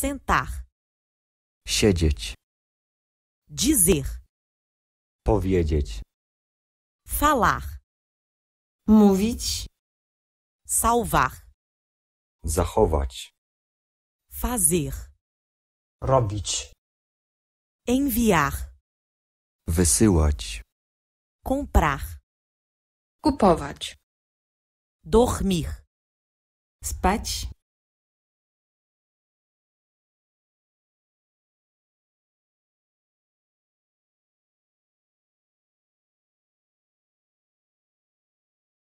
sentar, siedzieć, dizer, powiedzieć, falar, mówić, salvar, zachować, fazer, robić, enviar, wysyłać, comprar, kupować, dormir, spać,